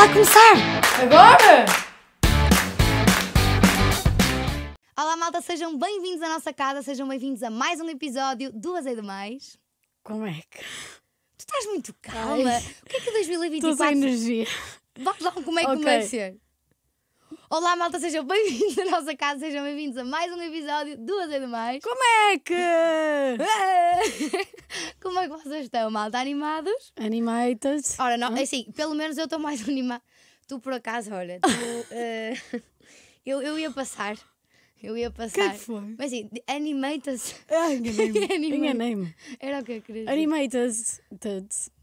vai começar! Agora! Olá, malta, sejam bem-vindos à nossa casa, sejam bem-vindos a mais um episódio do Azedo Mais. Como é que. Tu estás muito calma. Ai. O que é que 2024. Toda energia. Vamos lá, como é que okay. Olá, malta, sejam bem-vindos à nossa casa, sejam bem-vindos a mais um episódio do Azedo Mais. Como é que. Como é que vocês estão, malta? Animados? Animated. Ora, não, ah. assim, pelo menos eu estou mais animada. Tu, por acaso, olha, tu, uh, eu, eu ia passar. Eu ia é passar. Que foi? Mas assim, animated. Ah, enganei-me. Era o que eu queria. Animated.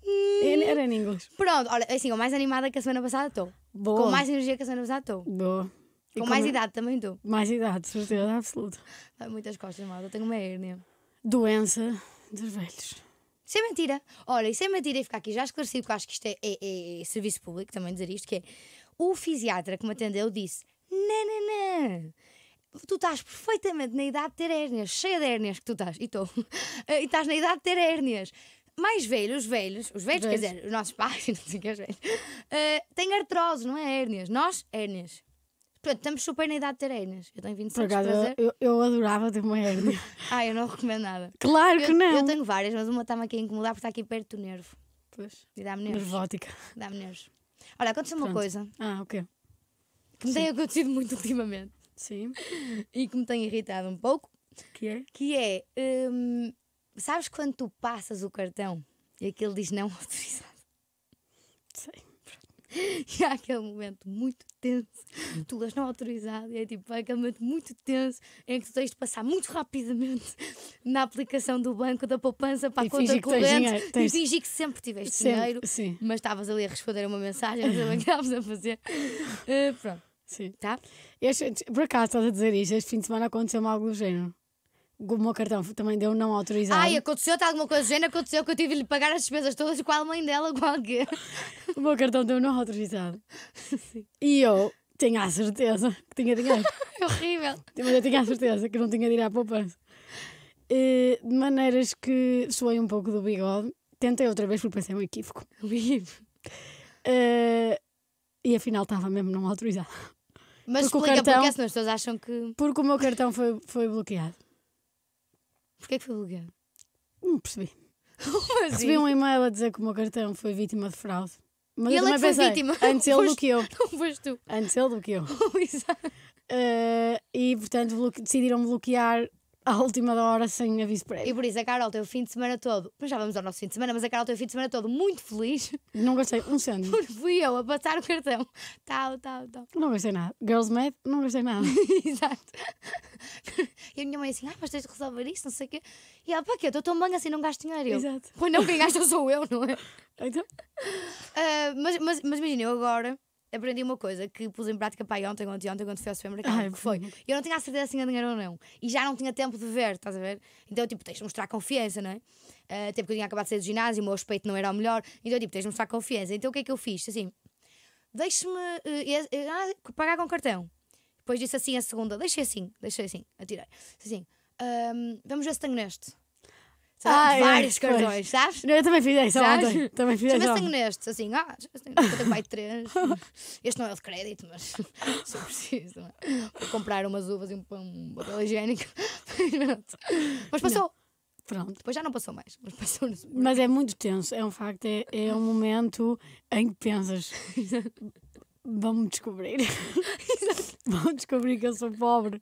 Hum. Era em inglês. Pronto, olha, assim, eu mais animada que a semana passada estou. Boa. Com mais energia que as anos usar estou. Boa. Com, com mais idade também estou. Mais idade, certeza absoluta. Muitas costas, mal. Eu tenho uma hérnia. Doença dos velhos. Isso é mentira. Olha, isso é mentira e ficar aqui já esclarecido, porque acho que isto é, é, é, é, serviço público também dizer isto, que é o fisiatra que me atendeu disse: não, não, não. Tu estás perfeitamente na idade de ter hérnias, cheia de hérnias que tu estás, e estou, e estás na idade de ter hérnias mais velhos, os velhos, os velhos, quer dizer, os nossos pais, não sei o que, os velhos, uh, têm artrose, não é? Hérnias. Nós, hérnias. Pronto, estamos super na idade de ter hérnias. Eu tenho 26 anos. Eu, eu, eu adorava ter uma hérnia. ah, eu não recomendo nada. Claro que eu, não. Eu tenho várias, mas uma está-me aqui a incomodar porque está aqui perto do nervo. Pois. E dá-me nervos. Nervótica. Dá-me nervos. Olha, aconteceu Pronto. uma coisa. Ah, o quê? Que me Sim. tem acontecido muito ultimamente. Sim. E que me tem irritado um pouco. Que é? Que é. Hum, Sabes quando tu passas o cartão e aquele diz não autorizado? Sei. E há aquele momento muito tenso, tu lês não autorizado, e é tipo é aquele momento muito tenso em que tu tens de passar muito rapidamente na aplicação do banco da poupança para a e conta corrente tens... e fingir que sempre tiveste sempre, dinheiro, sim. mas estavas ali a responder uma mensagem, mas também estavas a fazer. Uh, pronto. Sim. Tá? Este, por acaso estás a dizer isto, este fim de semana aconteceu-me algo do género o meu cartão também deu não autorizado. Ai, aconteceu-te alguma coisa do género? Aconteceu que eu tive de lhe pagar as despesas todas com a mãe dela ou qualquer. O meu cartão deu não autorizado. Sim. E eu tinha a certeza que tinha dinheiro. é horrível. Mas eu tinha a certeza que não tinha de ir à poupança. E, de maneiras que soei um pouco do bigode. Tentei outra vez porque pensei é um equívoco. É um equívoco. Uh, e afinal estava mesmo não autorizado. Mas porque explica o cartão, porque é senão as pessoas acham que. Porque o meu cartão foi, foi bloqueado. Porquê é que foi bloqueado? Não percebi. Assim? Recebi um e-mail a dizer que o meu cartão foi vítima de fraude. Mas ele eu é também pensei, vítima. antes ele do que eu. foste tu. Antes ele do que eu. Exato. Uh, e portanto bloque... decidiram bloquear à última da hora sem aviso prévio. E por isso a Carol tem o fim de semana todo. Pois já vamos ao nosso fim de semana, mas a Carol tem o fim de semana todo muito feliz. Não gostei um cento Porque fui eu a passar o cartão. Tal, tal, tal. Não gostei nada. Girls Mad, não gostei nada. Exato. E a minha mãe assim, ah, mas tens de resolver isso, não sei o quê. E ela, para quê? Estou tão banga assim, não gasto dinheiro. Eu, Exato. Pois não, quem gasta sou eu, não é? Então. Uh, mas, mas, mas imagina, eu agora aprendi uma coisa que pus em prática para ontem, ontem, ontem, quando fui ao supermercado, Ai, que foi. Eu não tinha a certeza se tinha dinheiro ou não. E já não tinha tempo de ver, estás a ver? Então, tipo, tens de mostrar confiança, não é? Uh, ah, até porque eu tinha acabado de sair do ginásio, o meu respeito não era o melhor. Então, tipo, tens de mostrar confiança. Então, o que é que eu fiz? Assim, deixe-me uh, eh, uh, eh, eh, ah, pagar com cartão. Depois disse assim a segunda, deixei assim, deixei assim, atirei. Assim, um, vamos ver se tenho neste. Sabe? Vários cartões, sabes? Eu também fiz essa ontem. Também fiz nestes, assim, ah, já tenho mais três. Este não é o de crédito, mas se eu preciso, não é? Vou comprar umas uvas e um, um papel higiênico. mas passou. Não. Pronto. Depois já não passou mais, mas passou Mas é muito tenso, é um facto, é, é um momento em que pensas. Vão-me descobrir. Exato. vão descobrir que eu sou pobre.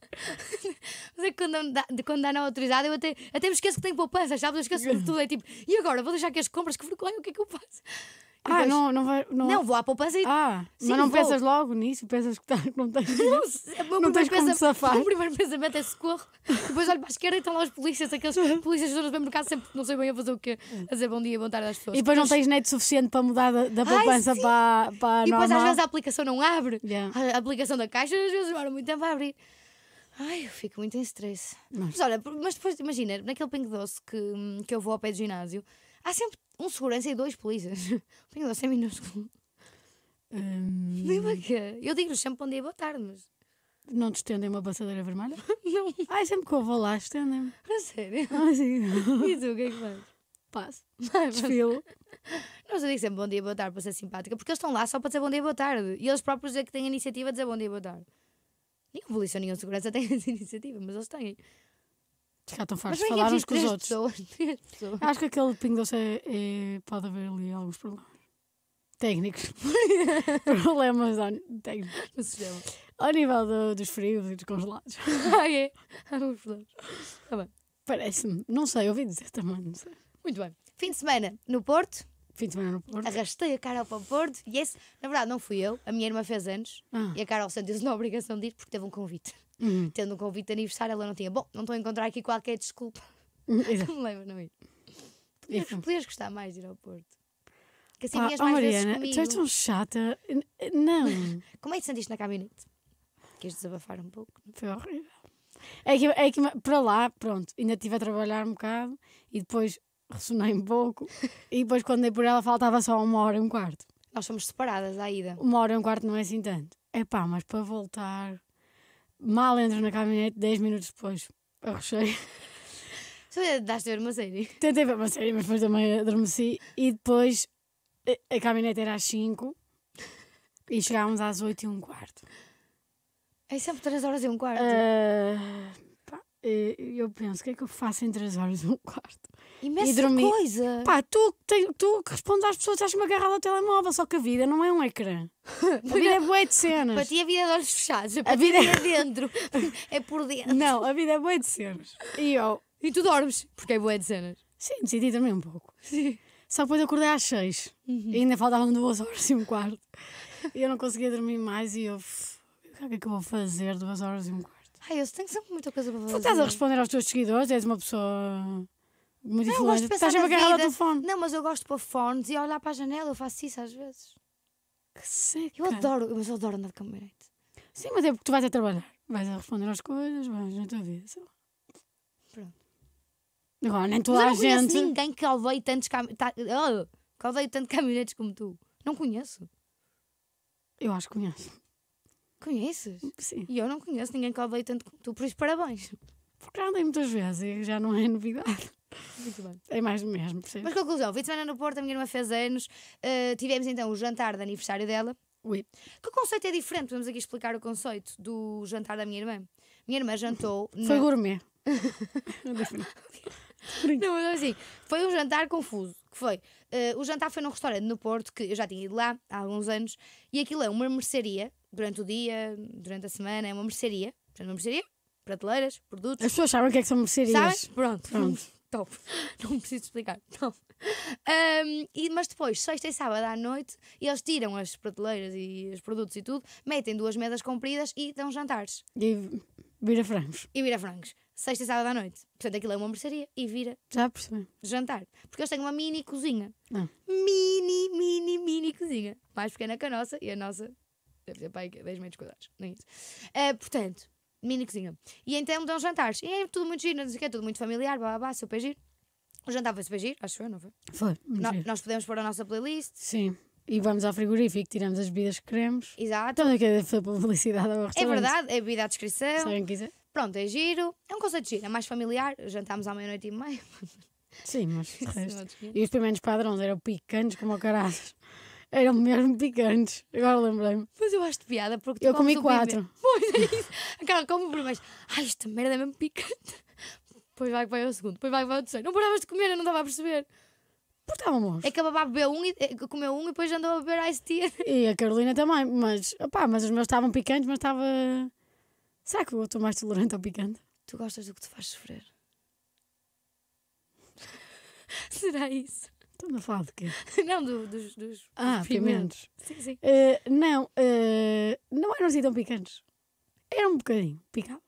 Mas é que quando dá, quando dá na autoridade eu até, até me esqueço que tenho poupança, sabes? Eu esqueço de tudo. É tipo, e agora? Vou deixar que as compras que vergonha, o que é que eu faço? Ah, não, não vai. Não, não vou à poupança e. Ah, Sim, mas não vou. pensas logo nisso? Pensas que, tá, não tens. Não, sei, não tens como safar. O primeiro pensamento é socorro. Depois olho para a esquerda e estão lá os polícias, aqueles polícias todos bem no caso, sempre não sei bem a fazer o quê. A dizer bom dia, bom tarde às pessoas. E depois mas... não tens neto suficiente para mudar da, da poupança Ai, para, para. E depois às vezes a aplicação não abre. Yeah. A aplicação da caixa às vezes demora muito tempo a abrir. Ai, eu fico muito em stress. Mas, mas olha, mas depois, imagina, naquele pingo doce que, que eu vou ao pé do ginásio Há sempre um segurança e dois polícias. O negócio é minúsculo. Hum. Eu digo-lhes sempre bom dia e boa tarde, mas. Não te estendem uma passadeira vermelha? Não. Ai, ah, é sempre que eu vou lá, estendem-me. A sério? Ah, sim. E tu, o que é que fazes? Passo. Não, eu digo sempre bom dia e boa tarde para ser simpática, porque eles estão lá só para dizer bom dia e boa tarde. E eles próprios é que têm a iniciativa de dizer bom dia e boa tarde. Nenhum polícia, nenhum segurança tem essa iniciativa, mas eles têm. Já tão fartos de falar uns com os outros. Acho que aquele ping doce é, é, pode haver ali alguns problemas. Técnicos. problemas técnicos. No sistema. Ao nível do, dos frios e dos congelados. ah, é? Há alguns problemas. Tá bem. Parece-me. Não sei, ouvi dizer também, não sei. Muito bem. Fim de semana no Porto. Fim de semana no Porto. Arrastei a Carol para o Porto. E esse, na verdade, não fui eu. A minha irmã fez anos. Ah. E a Carol sentiu-se na obrigação de ir porque teve um convite. Uhum. Tendo um convite de aniversário, ela não tinha. Bom, não estou a encontrar aqui qualquer desculpa. não me lembro, não é? Podias, podias gostar mais de ir ao Porto. Que assim Pá, vinhas mais Mariana, tu és tão chata. Não. Como é que te sentiste na caminhonete? Queres desabafar um pouco? Foi horrível. É que, é que para lá, pronto, ainda estive a trabalhar um bocado e depois ressonei um pouco. e depois, quando dei por ela, faltava só uma hora e um quarto. Nós somos separadas à ida. Uma hora e um quarto não é assim tanto. É pá, mas para voltar. Mal entro na caminhonete, 10 minutos depois, arrochei. Tu daste a ver uma série? Tentei ver uma série, mas depois também adormeci. E depois eh, a caminhonete era às 5 e chegámos às 8 e um quarto. É sempre 3 horas e um quarto? Uh, pá, eh, eu penso, o que é que eu faço em 3 horas e um quarto? Imensa e dormir. coisa. Pá, tu, te, tu que respondes às pessoas, estás-me agarrado ao telemóvel, só que a vida não é um ecrã. A vida é boa de cenas. Para ti a vida é de olhos fechados, a vida é, é- dentro, é por dentro. Não, a vida é boa de cenas. E eu. E tu dormes, porque é boa de cenas. Sim, decidi também um pouco. Sim. Só depois acordei às seis. Uhum. E ainda faltavam duas horas e um quarto. E eu não conseguia dormir mais e eu. O que é que eu vou fazer duas horas e um quarto? Ai, eu tenho sempre muita coisa para fazer. Tu estás a responder aos teus seguidores, és uma pessoa não, Estás telefone. Não, mas eu gosto de pôr fones e olhar para a janela, eu faço isso às vezes. Que seca. Eu adoro, mas eu adoro andar de caminhonete. Sim, mas é porque tu vais a trabalhar. Vais a responder às coisas, vais na tua vida, sei lá. Pronto. Agora, nem toda mas a eu não gente. conheço ninguém que alveie tantos caminhonetes. Tá, oh, que alveie caminhonetes como tu. Não conheço. Eu acho que conheço. Conheces? Sim. E eu não conheço ninguém que alveie tanto como tu, por isso parabéns. Porque já andei muitas vezes e já não é novidade. Muito bem. É mais do mesmo, percebes? Mas conclusão, fim de semana no Porto, a minha irmã fez anos, uh, tivemos então o jantar de aniversário dela. Ui. Que o conceito é diferente, vamos aqui explicar o conceito do jantar da minha irmã. Minha irmã jantou. Uhum. Foi gourmet. É Não, mas assim, foi um jantar confuso. Que foi? Uh, o jantar foi num restaurante no Porto, que eu já tinha ido lá há alguns anos, e aquilo é uma mercearia durante o dia, durante a semana, é uma mercearia. Portanto, uma mercearia, prateleiras, produtos. As pessoas sabem o que é que são mercearias. Sabes? Pronto. Pronto top. Não preciso explicar, não. Um, e, mas depois, sexta e sábado à noite, eles tiram as prateleiras e os produtos e tudo, metem duas mesas compridas e dão jantares. E vira frangos. E vira frangos. Sexta e sábado à noite. Portanto, aquilo é uma mercearia e vira Já jantar. Porque eles têm uma mini cozinha. Ah. Mini, mini, mini cozinha. Mais pequena que a nossa e a nossa deve ser para aí 10 metros quadrados. Não é isso. Uh, portanto, mini cozinha. E então dão jantares. E é tudo muito giro, não sei o quê, tudo muito familiar, blá blá blá, super giro. O jantar foi super giro, acho foi não foi? Foi. No, nós podemos pôr a nossa playlist. Sim. E vamos ao frigorífico, tiramos as bebidas que queremos. Exato. Toda que foi publicidade ao é restaurante. É verdade, é bebida à descrição. Se alguém quiser. Pronto, é giro. É um conceito giro, é mais familiar. Jantámos à meia-noite e meia. Sim, mas resto. E os pimentos padrões eram picantes como o caralho. Eram mesmo picantes. Agora lembrei-me. Mas eu acho de piada porque tu Eu comi quatro depois acaba como o primeiro. Ai, esta merda é mesmo picante. Depois vai que vai ao segundo, depois vai que vai ao terceiro. Não paravas de comer, eu não estava a perceber. Portávamos. Acabava é a beber um e é, comeu um e depois andou a beber ice tea. E a Carolina também, mas opá, mas os meus estavam picantes, mas estava. Será que eu estou mais tolerante ao picante? Tu gostas do que te faz sofrer. Será isso? estou a falar de quê? não, do, dos, dos, Ah, pimentos. pimentos. Sim, sim. Uh, não, uh, não eram assim tão picantes. Era um bocadinho, picava.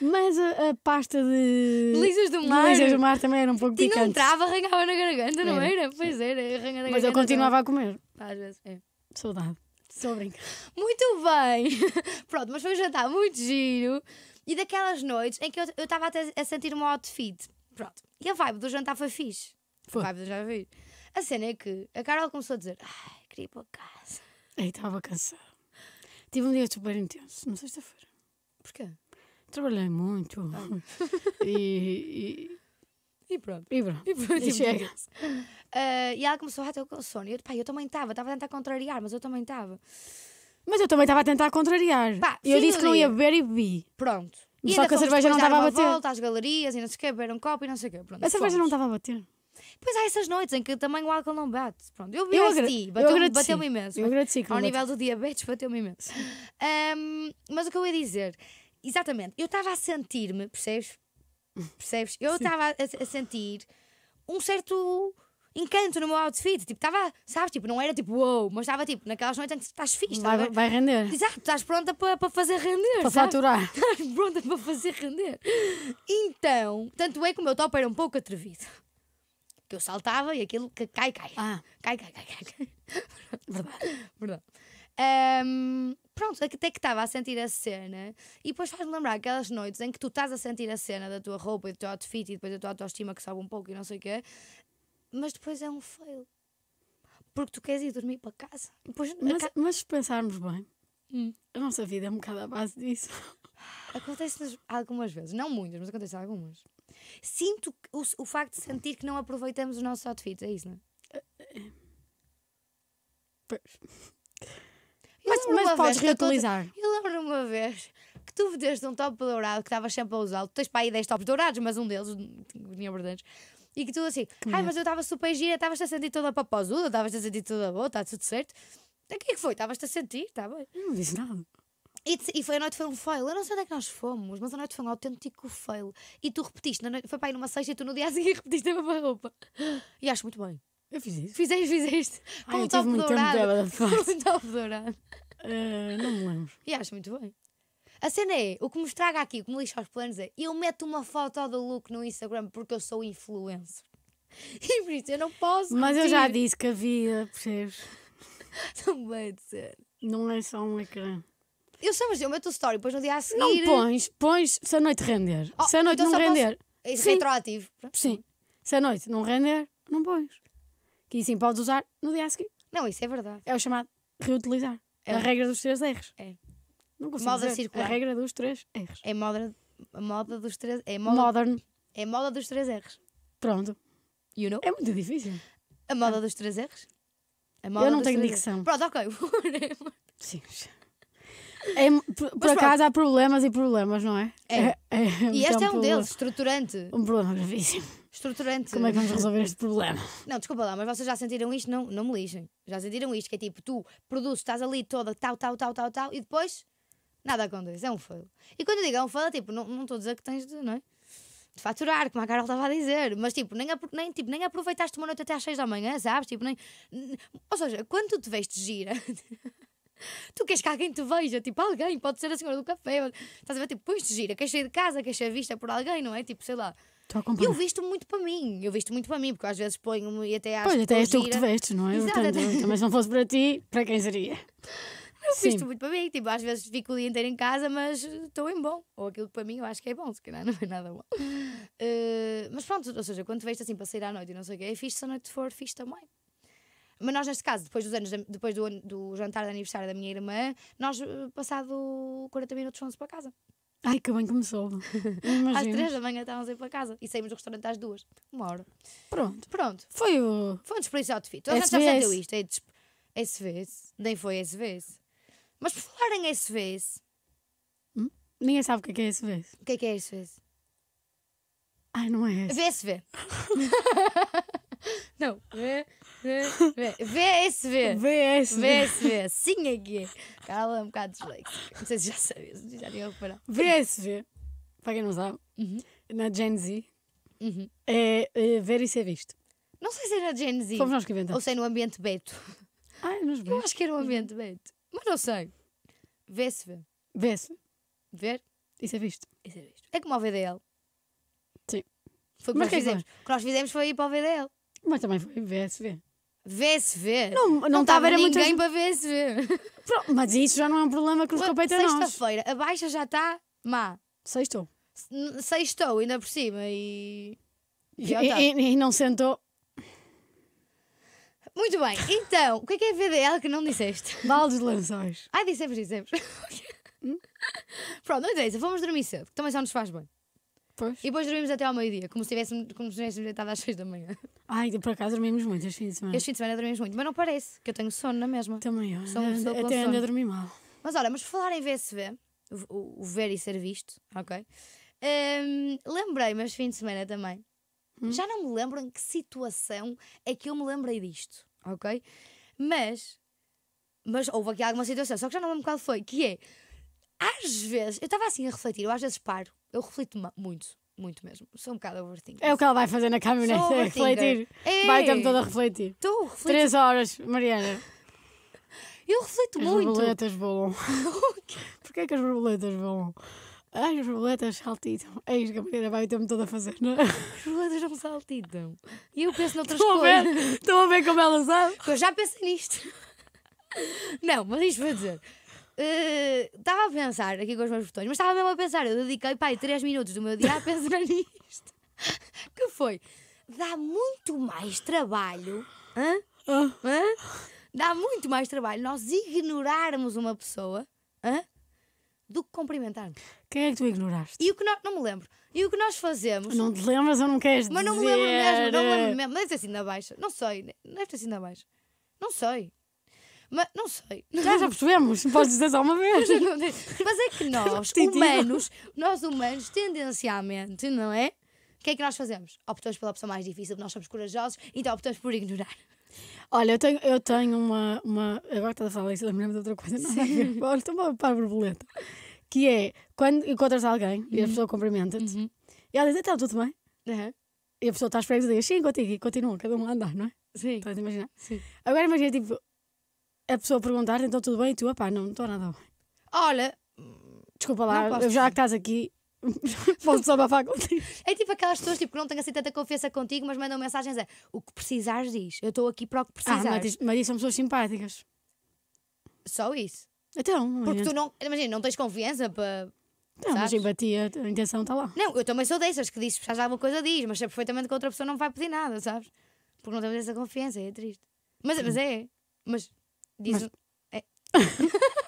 Mas a, a, pasta de. Lisas do mar. Lisas do mar também era um pouco E Não entrava, arrancava na garganta, não era? era? Pois era, arranhava na Mas eu continuava também. a comer. Às vezes, é. Saudade. Estou a brincar. Muito bem! Pronto, mas foi um jantar muito giro. E daquelas noites em que eu estava até a sentir um outfit. Pronto. E a vibe do jantar foi fixe. Foi. A vibe do jantar foi fixe. A cena é que a Carol começou a dizer: Ai, queria ir para casa. Eu estava cansada. Tive um dia super intenso, na sexta-feira. Porquê? Trabalhei muito. Ah. e, e e pronto. E pronto. E, pronto. e, e chega. Uh, e ela começou a ter o sono. E eu, pá, eu também estava, estava a tentar contrariar, mas eu também estava. Mas eu também estava a tentar contrariar. Pá, eu disse que não ia beber e bebi. Pronto. E Só que a cerveja não estava a bater. Volta às galerias e não sei o quê, beber um copo e não sei o quê. Pronto, a cerveja fomos. não estava a bater. Depois há essas noites em que também o álcool não bate. Pronto, eu vi bateu-me bateu imenso. Eu agradeci, Ao nível bate. do diabetes, bateu-me imenso. Um, mas o que eu ia dizer, exatamente, eu estava a sentir-me, percebes? Percebes? Eu estava a, a sentir um certo encanto no meu outfit. Tipo, estava, sabes, tipo, não era tipo wow, mas estava tipo naquelas noites em que estás fixe. Vai, tava... vai render. Exato, estás pronta para pa fazer render. Para faturar. Estás pronta para fazer render. Então, tanto é que o meu top era um pouco atrevido que eu saltava e aquilo que cai, cai. Ah. Cai, cai, cai, cai. Verdade. Verdade. Um, pronto, até que estava a sentir a cena e depois faz-me lembrar aquelas noites em que tu estás a sentir a cena da tua roupa e do teu outfit e depois da tua autoestima que sobe um pouco e não sei o quê, mas depois é um fail. Porque tu queres ir dormir para casa. Depois, mas, ca... mas se pensarmos bem, hum. a nossa vida é um bocado à base disso. Acontece algumas vezes, não muitas, mas acontece algumas. Sinto o, o facto de sentir que não aproveitamos o nosso outfit, é isso, não é? Mas, mas podes reutilizar. Eu lembro-me uma vez que tu vendeste um top dourado que estavas sempre a usá-lo. Tu tens para aí 10 tops dourados, mas um deles, tinha verdadeiro. E que tu assim, que ai, mas eu estava super gira, estavas-te a sentir toda papozuda, estavas-te a sentir toda boa, está tudo certo. Então, o que é que foi? Estavas-te a sentir, tá bem? Não disse nada. E, foi a noite foi um fail. Eu não sei onde é que nós fomos, mas a noite foi um autêntico fail. E tu repetiste, noite, foi para ir numa sexta e tu no dia a repetiste a mesma roupa. E acho muito bem. Eu fiz isso. Fizeste, fizeste. com um top dourado. Com um top dourado. não me lembro. E acho muito bem. A cena é, o que me estraga aqui, o que me lixa aos planos é, eu meto uma foto do look no Instagram porque eu sou influencer. E por isso eu não posso. Mas mentir. eu já disse que a vida, percebes? bem de ser Não é só um ecrã eu sei, mas eu meto o story, depois no dia a seguir. Não pões, pões se a noite render. Oh, se a noite então não render. Posso... É Sim. retroativo. Sim. Se a noite não render, não pões. Que assim podes usar no dia a seguir. Não, isso é verdade. É o chamado reutilizar. É, a regra dos três erros É. Não consigo moda dizer. circular. A regra dos três erros É moda, moda dos três. É moda, Modern. É moda dos três erros Pronto. You know? É muito difícil. A moda dos três erros Eu não tenho dicção. Pronto, ok. Sim. É, por, por acaso há problemas e problemas, não é? É. é, é, é e este é um, um deles, estruturante. Um problema gravíssimo. Estruturante. Como é que vamos resolver este problema? Não, desculpa lá, mas vocês já sentiram isto? Não, não me lixem. Já sentiram isto? Que é tipo, tu produzes, estás ali toda tal, tal, tal, tal, tal, e depois nada acontece. É um fail. E quando eu digo é um fail, é tipo, não estou a dizer que tens de, não é? de faturar, como a Carol estava a dizer, mas tipo, nem, nem, tipo, nem aproveitaste uma noite até às 6 da manhã, sabes? Tipo, nem, ou seja, quando tu te vestes gira, Tu queres que alguém te veja, tipo alguém, pode ser a senhora do café, estás a ver? Tipo, pões-te gira, queres sair de casa, queres ser vista por alguém, não é? Tipo, sei lá. E eu visto muito para mim, eu visto muito para mim, porque às vezes ponho-me e até acho pois, até és tu que te vestes, não é? Portanto, mas se não fosse para ti, para quem seria? Eu Sim. visto muito para mim, tipo, às vezes fico o dia inteiro em casa, mas estou em bom. Ou aquilo que para mim eu acho que é bom, se calhar não é nada bom. Uh, mas pronto, ou seja, quando te veste assim para sair à noite e não sei o quê, é fixe se a noite for fixe também. Mas nós, neste caso, depois, dos anos depois do, do jantar de aniversário da minha irmã, nós, eh, passado 40 minutos, fomos para casa. Ai, que bem começou. Às três 3 da manhã estávamos a ir para casa e saímos do restaurante às 2. Uma hora. Pronto. Pronto. Foi o. Foi um desperdício de outfit. Toda a gente já SVS. sentiu isto. É desp... SVS. Nem foi SVS. Mas por falar em SVS, hum? Ninguém sabe o que é que é esse vez. o que é que é SVS? Ai, não é esse. VSV. Não. É VSV. VSV. VSV. Sim, aqui. Cala um bocado disléxico. Não sei se já sabias, já tinha reparado. VSV, para quem não sabe, uhum. na Gen Z, uhum. é, é, ver e ser visto. Não sei se era é Gen Z. Fomos nós que inventamos. Ou sei é no ambiente Beto. ai nos Eu acho que era o ambiente Beto. Mas não sei. VSV. VSV. Ver. E ser visto. E ser visto. É como ao VDL. Sim. Foi o que Mas nós que fizemos. É que nós... O que nós fizemos foi ir para o VDL. Mas também foi VSV. VSV? Não, não, não estava ninguém muitas... para VSV. Pronto, mas isso já não é um problema que nos compete a nós. Sexta-feira, a baixa já está má. Sextou. Sextou, ainda por cima. E. E, tá. e, e não sentou. Muito bem, então, o que é que é VDL que não disseste? Baldes de lençóis. Ah, dissemos, dissemos. Hum? Pronto, não é interessa, vamos dormir cedo, também só nos faz bem. Pois. E depois dormimos até ao meio-dia, como se tivéssemos, como se deitado às 6 da manhã. Ai, por acaso dormimos muito este fim de semana. Este fim de semana dormimos muito, mas não parece, que eu tenho sono na mesma. Também eu. Sou até ando a dormir mal. Mas olha, mas por falar em VSV, o, o ver e ser visto, ok? Um, Lembrei-me este fim de semana também. Hum? Já não me lembro em que situação é que eu me lembrei disto, ok? Mas, mas houve aqui alguma situação, só que já não lembro qual foi, que é, às vezes, eu estava assim a refletir, eu às vezes paro eu reflito muito, muito mesmo. Sou um bocado overthinker. É o que ela vai fazer na caminhonete, é refletir. É. vai o tempo todo a refletir. Estou, refletir. Três horas, Mariana. Eu reflito as muito. As borboletas voam. Porquê é que as borboletas voam? Ai, as borboletas saltitam. É isso que a Mariana vai o tempo todo a fazer, não é? As borboletas não saltitam. E eu penso noutras Estou coisas. Estão a ver como ela sabe? Eu já pensei nisto. Não, mas isto vou dizer estava eh, uh, a pensar aqui com os meus botões, mas estava mesmo a pensar. Eu dediquei, pai, 3 minutos do meu dia a pensar nisto. que foi? Dá muito mais trabalho. Hã? Ah. Hã? Dá muito mais trabalho nós ignorarmos uma pessoa hã? do que cumprimentarmos. Quem é que tu ignoraste? E o que nós, não me lembro. E o que nós fazemos. Não te lembras ou não queres mas dizer? Mas não me lembro mesmo, não me lembro mesmo. Deve ter sido na baixa. Não sei, né? deve ter sido na baixa. Não sei. Mas não sei. Já, já percebemos, não podes dizer só uma vez. Mas é que nós, humanos, nós humanos, tendencialmente, não é? O que é que nós fazemos? Optamos pela opção mais difícil, porque nós somos corajosos, então optamos por ignorar. Olha, eu tenho, eu tenho uma, uma. Agora estás a falar isso, lembrei-me de outra coisa. Não é? Olha, estou uma borboleta. Que é quando encontras alguém uhum. e a uhum. pessoa cumprimenta-te uhum. e ela diz: Então, tudo bem? Uhum. E a pessoa está às espera e diz: Sim, contigo, e continua, cada um a andar, não é? Sim. Estás a imaginar? Sim. Agora imagina, tipo, a pessoa perguntar, então tudo bem, e tu, opá, não estou nada bem. Olha, desculpa lá, eu já que estás aqui, vou só bafar contigo. É tipo aquelas pessoas tipo, que não têm assim tanta confiança contigo, mas mandam mensagens a o que precisares diz, eu estou aqui para o que ah, precisares. Ah, mas, mas são pessoas simpáticas. Só isso? Então, Porque tu não, imagina, não tens confiança para... Não, sabes? mas empatia, a intenção está lá. Não, eu também sou dessas que dizes, precisas de alguma coisa, diz, mas sei perfeitamente que a outra pessoa não vai pedir nada, sabes? Porque não temos essa confiança, é triste. Mas, mas hum. é, mas Diz. Mas... É.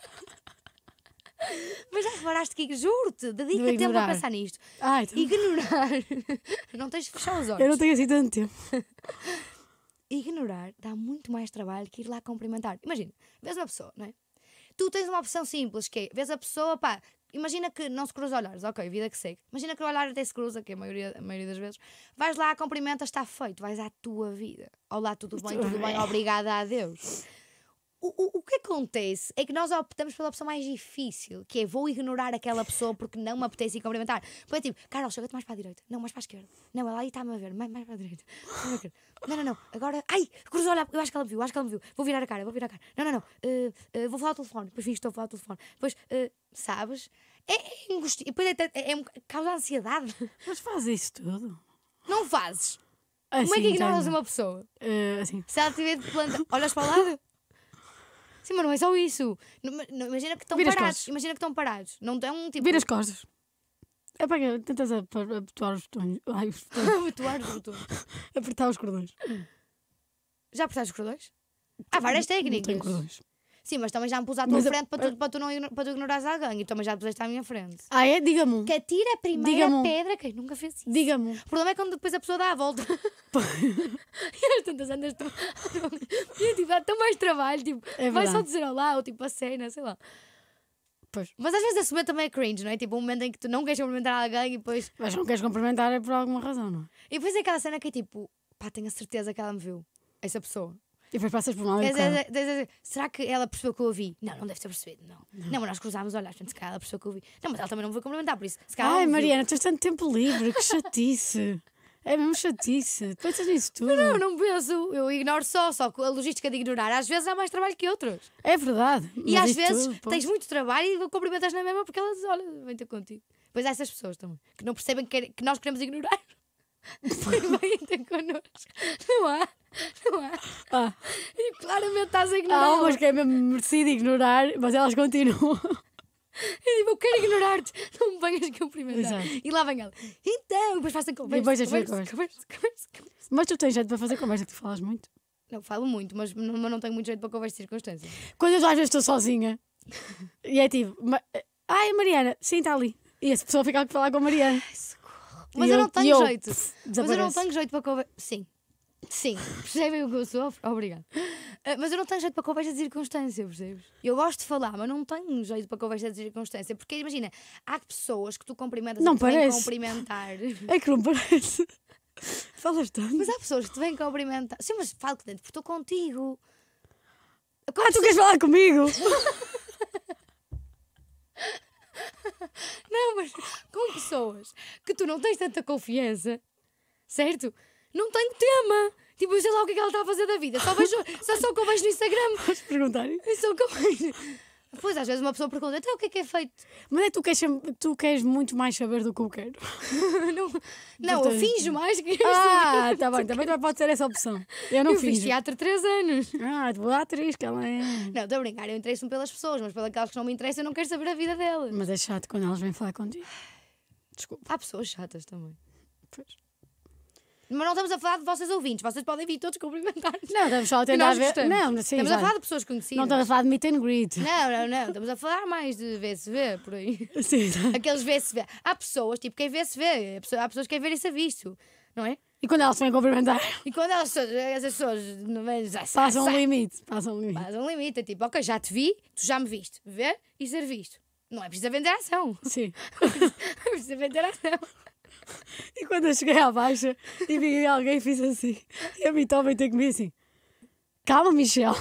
Mas já reparaste que juro-te, dedica tempo a pensar nisto. Ai, então... Ignorar. não tens de fechar os olhos. Eu não tenho assim tanto tempo. Ignorar dá muito mais trabalho que ir lá cumprimentar. Imagina, vês uma pessoa, não é? Tu tens uma opção simples, que é, vês a pessoa, pá, imagina que não se cruza olhares, ok, vida que segue. Imagina que o olhar até se cruza, que é a maioria, a maioria das vezes. Vais lá, cumprimentas, está feito, vais à tua vida. Olá, tudo bem, tudo bem, obrigada, adeus. O, o, o, que acontece é que nós optamos pela opção mais difícil, que é vou ignorar aquela pessoa porque não me apetece ir cumprimentar. Pois tipo, Carol, chega-te mais para a direita. Não, mais para a esquerda. Não, ela aí está-me a ver. Mais, mais para a direita. Não, não, não. Agora. Ai, cruzou olhar. Eu acho que ela me viu, acho que ela me viu. Vou virar a cara, vou virar a cara. Não, não, não. Uh, uh, vou falar ao telefone. Depois fim estou a falar ao telefone. Depois, uh, sabes? É, é angustia. É, é, é, causa ansiedade. Mas faz isso tudo. Não fazes. Assim, Como é que então, ignoras então... uma pessoa? assim. Se ela tiver de planta, olhas para o lado? Sim, mas não é só isso. Não, não, imagina que estão Vira parados. Imagina que estão parados. Não é um tipo. Vira as costas. Apaga, tentas ap- apertar os botões. Ai, os botões. Abotoar os botões. apertar os cordões. Já apertaste os cordões? Há ah, várias Não técnicas. tenho cordões. Sim, mas também já me pus à tua mas frente a... para, tu, para, tu não, para tu ignorares alguém e também já puseste à minha frente. Ah, é? Diga-me. Que atira a primeira pedra, quem nunca fez isso. Diga-me. O problema é quando depois a pessoa dá a volta. e as tantas andas tu. e tipo, dá tão mais trabalho, tipo, é vai só dizer olá ou tipo a cena, sei lá. Pois. Mas às vezes esse também é cringe, não é? Tipo, um momento em que tu não queres cumprimentar alguém e depois. Mas não queres cumprimentar é por alguma razão, não é? E depois é aquela cena que é tipo, pá, tenho a certeza que ela me viu. Essa pessoa. E depois passas por mal. Será que ela percebeu que eu ouvi? Não, não deve ter percebido, não. Não, mas nós cruzámos olhares, portanto, se calhar ela percebeu que eu ouvi. Não, mas ela também não me foi complementar, por isso. Ai, Mariana, tens tanto tempo livre, que chatice. É mesmo chatice. Pensas nisso tudo? Não, não penso. Eu ignoro só, só a logística de ignorar. Às vezes há mais trabalho que outros. É verdade. E às vezes tudo, tens muito trabalho e cumprimentas na mesma porque elas, olha, vem ter contigo. Pois há essas pessoas também que não percebem que, que nós queremos ignorar. Foi bem ter connosco. Não há, não há. Ah. E claramente estás a ignorar. Há umas que é mesmo merecido ignorar, mas elas continuam. Eu digo, eu quero ignorar-te, não me venhas cumprimentar. Exato. E lá vem ela. Então, depois faça conversa. Depois conversa, conversa, conversa, conversa, conversa. Mas tu tens jeito para fazer conversa, tu falas muito. Não, falo muito, mas não, mas não tenho muito jeito para conversa de circunstâncias. Quando eu às vezes estou sozinha e é tipo, ai Mariana, sim, está ali. E essa pessoa fica a falar com a Mariana. Mas eu, eu não tenho eu, jeito. Pff, mas eu não tenho jeito para conversa. Sim. Sim, percebem o que eu sou Obrigada. Ah, mas eu não tenho jeito para conversa de circunstância, percebes? Eu gosto de falar, mas não tenho jeito para conversa de circunstância. Porque imagina, há pessoas que tu cumprimentas não e parece. cumprimentar. É que não parece. Falas tanto. Mas há pessoas que te vêm cumprimentar. Sim, mas falo dentro, porque estou contigo. Como ah, tu queres falar comigo? Não, mas com pessoas que tu não tens tanta confiança, certo? Não tenho tema. Tipo, eu sei lá o que é que ela está a fazer da vida. Só, vejo, só o que eu vejo no Instagram. Podes perguntar? o que eu vejo. Pois, às vezes uma pessoa pergunta, então o que é que é feito? Mas é que tu queres, tu queres muito mais saber do que eu quero. não, não eu finjo mais que Ah, tá bem, também queres. pode ser essa opção. Eu não eu finjo. fiz teatro três anos. Ah, de boa atriz, que ela é. Não, estou a brincar, eu interesso-me pelas pessoas, mas pelas que não me interessam, eu não quero saber a vida delas. Mas é chato quando elas vêm falar contigo. Desculpa. Há pessoas chatas também. Pois. Mas não estamos a falar de vocês ouvintes, vocês podem vir todos cumprimentar. -nos. Não, estamos só a tentar ver. Não, sim, estamos a falar de pessoas conhecidas. Não estamos a falar de meet and greet. Não, não, não. Estamos a falar mais de VSV por aí. Sim, tá. Aqueles VSV. Há pessoas, tipo, quem vê. Há pessoas que querem ver esse aviso, não é? E quando elas vêm cumprimentar? E quando elas essas pessoas não vêm, é? já Passam um limite. Passam um limite. Passam um limite. É tipo, ok, já te vi, tu já me viste. Ver e ser visto. Não é preciso vender ação. Sim. é preciso vender ação. E quando eu cheguei à baixa tipo, e vi alguém fiz assim, e a mim também tem comigo assim: Calma, Michel.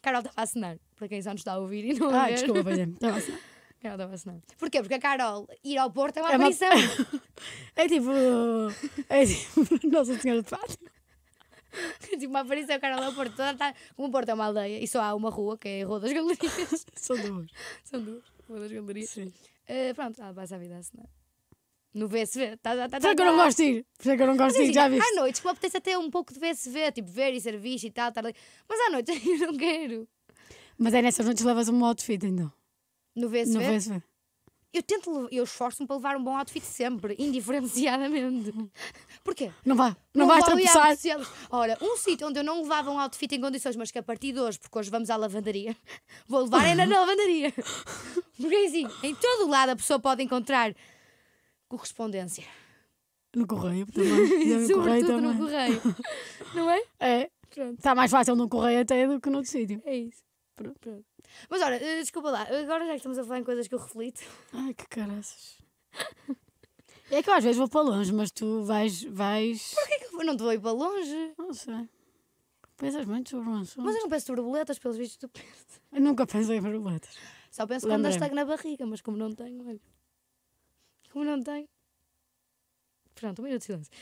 Carol estava a assinar, para quem só nos está a ouvir e não a Ah, ver. desculpa, estava é, a assinar. Carol estava a assinar. Porquê? Porque a Carol ir ao Porto é uma é aparição. é tipo. É tipo. Nossa Senhora de Fátima. É tipo uma aparição, ao é Porto. Toda tá... O Porto é uma aldeia e só há uma rua, que é a Rua das Galerias. São duas. São duas. Rua das Galerias. Sim. Uh, pronto, ela passa a vida a assinar. No VSV. Será tá, tá, tá, é é que eu não gosto de ir. Será que eu não gosto de ir, já viste? À noite, que tipo, me apetece até um pouco de VSV, tipo ver e serviço e tal, tal. Mas à noite eu não quero. Mas é nessas noites levas um outfit então? No VSV? No VSV. Eu tento, eu esforço-me para levar um bom outfit sempre, indiferenciadamente. Porquê? Não vá, não, não vais tropeçar. Ora, um sítio onde eu não levava um outfit em condições, mas que a partir de hoje, porque hoje vamos à lavandaria, vou levar ainda é na lavandaria. Porque assim, em todo lado a pessoa pode encontrar correspondência. No correio também. No correio também. no correio. Não é? É. Está mais fácil no correio até do que no sítio. É isso. Pronto. Pronto. Mas olha, eh, desculpa lá, agora já que estamos a falar em coisas que eu reflito. Ai, que caraças. é que eu às vezes vou para longe, mas tu vais. vais... Porquê que eu não te vou ir para longe? Não sei. Pensas muito sobre um assunto. Mas eu não penso sobre borboletas pelos vistos tu pensas. Eu nunca pensei em borboletas Só penso quando estag na barriga, mas como não tenho, olha como não tem. Pronto, um minuto de silêncio.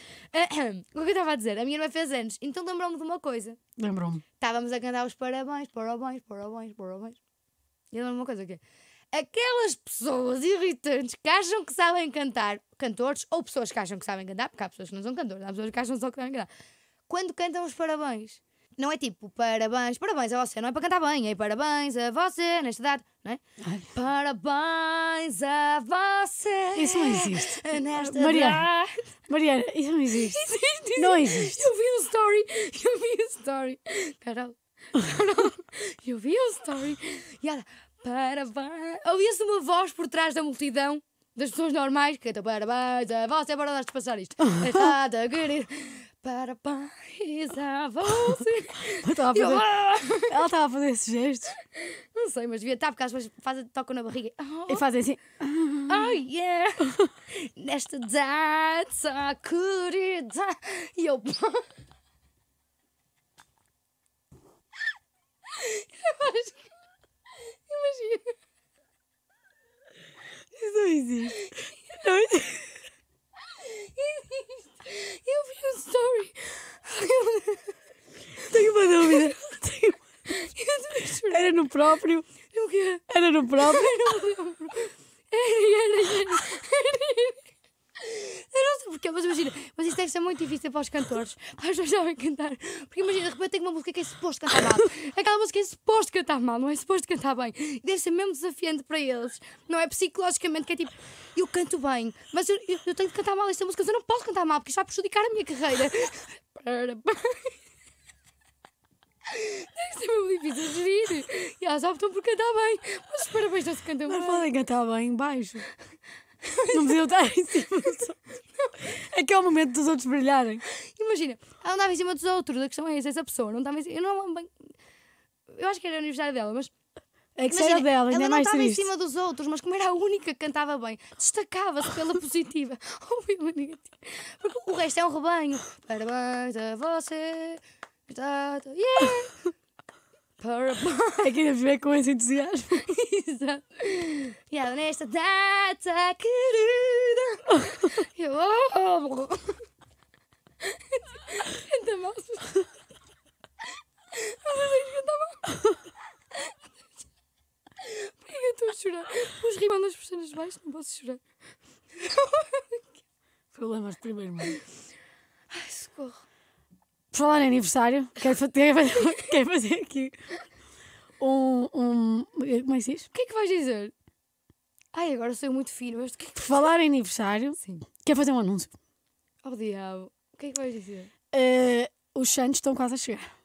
o que eu estava a dizer? A minha irmã fez anos, então lembrou-me de uma coisa. lembrou me Estávamos a cantar os parabéns, parabéns, parabéns, parabéns. E lembrou lembro-me de uma coisa que Aquelas pessoas irritantes que acham que sabem cantar, cantores, ou pessoas que acham que sabem cantar, porque há pessoas que não são cantores, há pessoas que acham só que sabem cantar, quando cantam os parabéns. Não é tipo parabéns, parabéns a você, não é para cantar bem, é parabéns a você nesta data, não é? Ai. Parabéns a você. Isso não existe. Nesta Mariana, Mariana, isso não existe. Existe, existe. Não existe. Eu vi um story, eu vi um story. Carol, Carol, eu vi um story. E ela, parabéns. Ouvia-se uma voz por trás da multidão das pessoas normais que cantam é tipo, parabéns a você, bora lá-te passar isto. Está, a querer para a se Ela estava a fazer esses gestos. Não sei, mas devia estar, porque as pessoas fazem, tocam na barriga oh. e fazem assim. Oh, oh yeah! Nesta data querida! E eu. Imagina. Isso não existe. Não existe. existe. Eu vi um story. Tenho uma dúvida. Era no próprio. Era no próprio. Era, era, era. era. Eu não sei porquê, mas imagina, mas isso deve ser muito difícil para os cantores. Para as pessoas sabem cantar. Porque imagina, de repente tem uma música que é suposto cantar mal. Aquela música é suposto cantar mal, não é suposto cantar bem. E deve ser mesmo desafiante para eles. Não é psicologicamente que é tipo, eu canto bem, mas eu, eu, eu tenho que cantar mal esta música, mas eu não posso cantar mal porque isto vai prejudicar a minha carreira. Deve ser muito difícil gerir. E elas optam por cantar bem. Mas os parabéns não se cantam mal. bem. Mas podem cantar bem baixo. Não podiam estar em cima dos outros. o momento dos outros brilharem. Imagina, ela andava em cima dos outros. A questão é essa, essa pessoa não estava em cima. Eu não bem. Eu acho que era a aniversário dela, mas. É que Imagina, era dela, ainda ela é não estava em cima dos outros, mas como era a única que cantava bem, destacava-se pela positiva Porque o resto é um rebanho. Parabéns a você. Tá, tá, yeah! Purple. É que ainda viver com esse entusiasmo. Exato. E yeah, nesta data querida, eu amo. Canta então, mal. Não sei canta mal. Por que eu estou a chorar? Os rimas das pestanas baixas, não posso chorar. Problemas de primeiro mundo. Ai, socorro. Por falar em aniversário, quero fazer, quero fazer aqui um, um. Como é que diz? O que é que vais dizer? Ai, agora sou muito fino, mas que é que Por falar em aniversário, Sim. quero fazer um anúncio. Oh diabo, o que é que vais dizer? Eh, os Santos estão quase a chegar.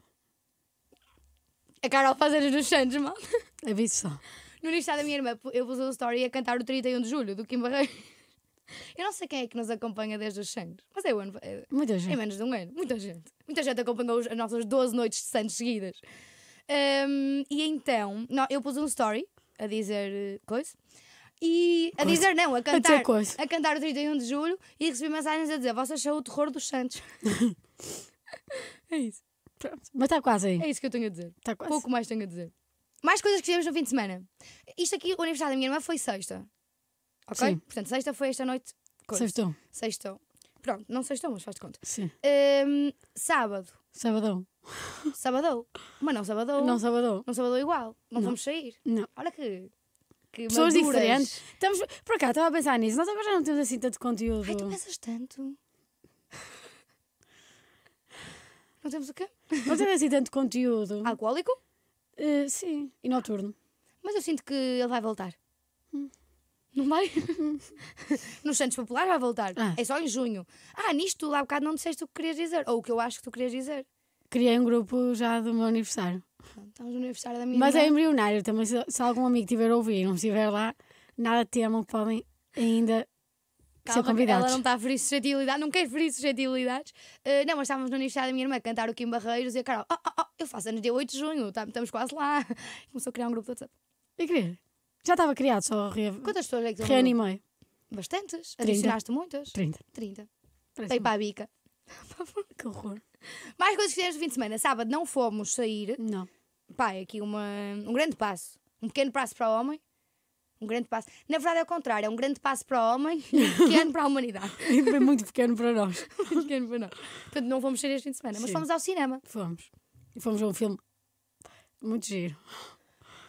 A Carol faz anos nos Santos, mal. Aviso só. No aniversário da minha irmã, eu usar o story a cantar o 31 de julho do Kim Barreiros. Eu não sei quem é que nos acompanha desde os Santos, mas é, o ano, é, muita é gente. é menos de um ano. Muita gente. Muita gente acompanhou as nossas 12 noites de Santos seguidas. Um, e então, não, eu pus um story a dizer eh, coisa. E a dizer não, a cantar, a, a cantar o 31 de julho e recebi mensagens a dizer: Vocês são o terror dos Santos. é isso. Pronto. Mas está quase aí. É isso que eu tenho a dizer. Tá quase. Pouco mais tenho a dizer. Mais coisas que fizemos no fim de semana. Isto aqui, o aniversário da minha irmã foi sexta. Ok? Sim. Portanto, sexta foi esta noite. Sextou. Sextou. Pronto, não sextou, mas faz de conta. Sim. Um, sábado. Sabadão. Sabadão. Mas não sabadão. Não sabadão. Não sabadão igual. Não, não. vamos sair. Não. Olha que. que Pessoas maduras. diferentes. Estamos. Por cá, estava a pensar nisso. Nós agora já não temos assim tanto conteúdo. Ai, tu pensas tanto. Não temos o quê? Não temos assim tanto conteúdo. Alcoólico? Uh, sim. E noturno. Mas eu sinto que ele vai voltar. Hum. Não vai? Nos Santos Populares vai voltar. Ah. É só em junho. Ah, nisto tu lá um bocado não disseste o que querias dizer. Ou o que eu acho que tu querias dizer. Criei um grupo já do meu aniversário. Estamos no aniversário da minha Mas amiga. é embrionário também. Se, se, algum amigo tiver a ouvir e não estiver lá, nada temam que podem ainda Calma, ser convidados. Ela não está a ferir suscetibilidade, não quer ferir suscetibilidades. Uh, não, mas estávamos no aniversário da minha irmã a cantar o Kim Barreiros e a Carol, oh, oh, oh, eu faço anos dia 8 de junho, tá, estamos quase lá. Começou a criar um grupo do WhatsApp. E querer? Já estava criado, só re... Quantas pessoas é que reanimei? Bastantes. Adicionaste muitas? 30. 30. Veio para a bica. que horror. Mais coisas que fizemos no fim de semana. Sábado não fomos sair. Não. Pai, é aqui uma, um grande passo. Um pequeno passo para o homem. Um grande passo. Na verdade é o contrário, é um grande passo para o homem e um pequeno para a humanidade. E muito pequeno para nós. muito pequeno para nós. Portanto, não fomos sair este fim de semana, mas fomos ao cinema. Fomos. E fomos a um filme muito giro.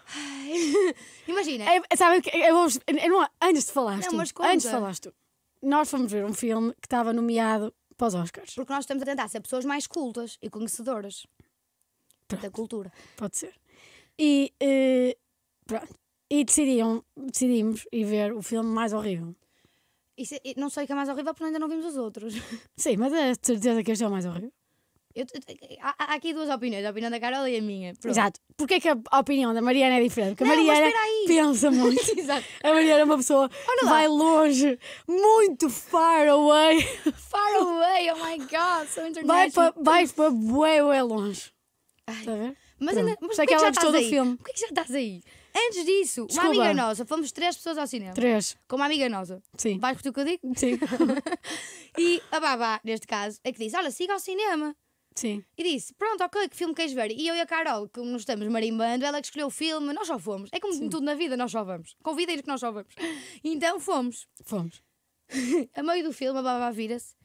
imagina. É, é sabe, eu, vou, eu não, antes de falaste, não, mas conta. antes de falaste, tu, nós fomos ver um filme que estava nomeado para os Oscars. Porque nós estamos a tentar ser pessoas mais cultas e conhecedoras pronto. da cultura. Pode ser. E uh, pronto. E decidiam, decidimos ir ver o filme mais horrível. Isso, não sei o que é mais horrível porque ainda não vimos os outros. Sim, mas é certeza que este é o mais horrível. Eu, há, há aqui duas opiniões, a opinião da Carol e a minha. Pronto. Exato. Porquê é que a opinião da Mariana é diferente? Porque a Mariana pensa muito. Exato. A Mariana é uma pessoa que vai longe, muito far away. Far away, oh my god, so international. Vai para vai pa, bué, bué longe. Ai. Está a ver? Mas ainda. Mas Sei é que ela gostou do filme. Porquê que já estás aí? Antes disso, Desculpa. uma amiga nossa, fomos três pessoas ao cinema. Três. Com uma amiga nossa. Sim. Vais curtir o que eu digo? Sim. e a babá, neste caso, é que disse: Olha, siga ao cinema. Sim. E disse: Pronto, ok, que filme queres ver? E eu e a Carol, que nos estamos marimbando, ela que escolheu o filme, nós só fomos. É como Sim. tudo na vida, nós só vamos. convida nos que nós só vamos. Então fomos. Fomos. a meio do filme, a babá vira-se.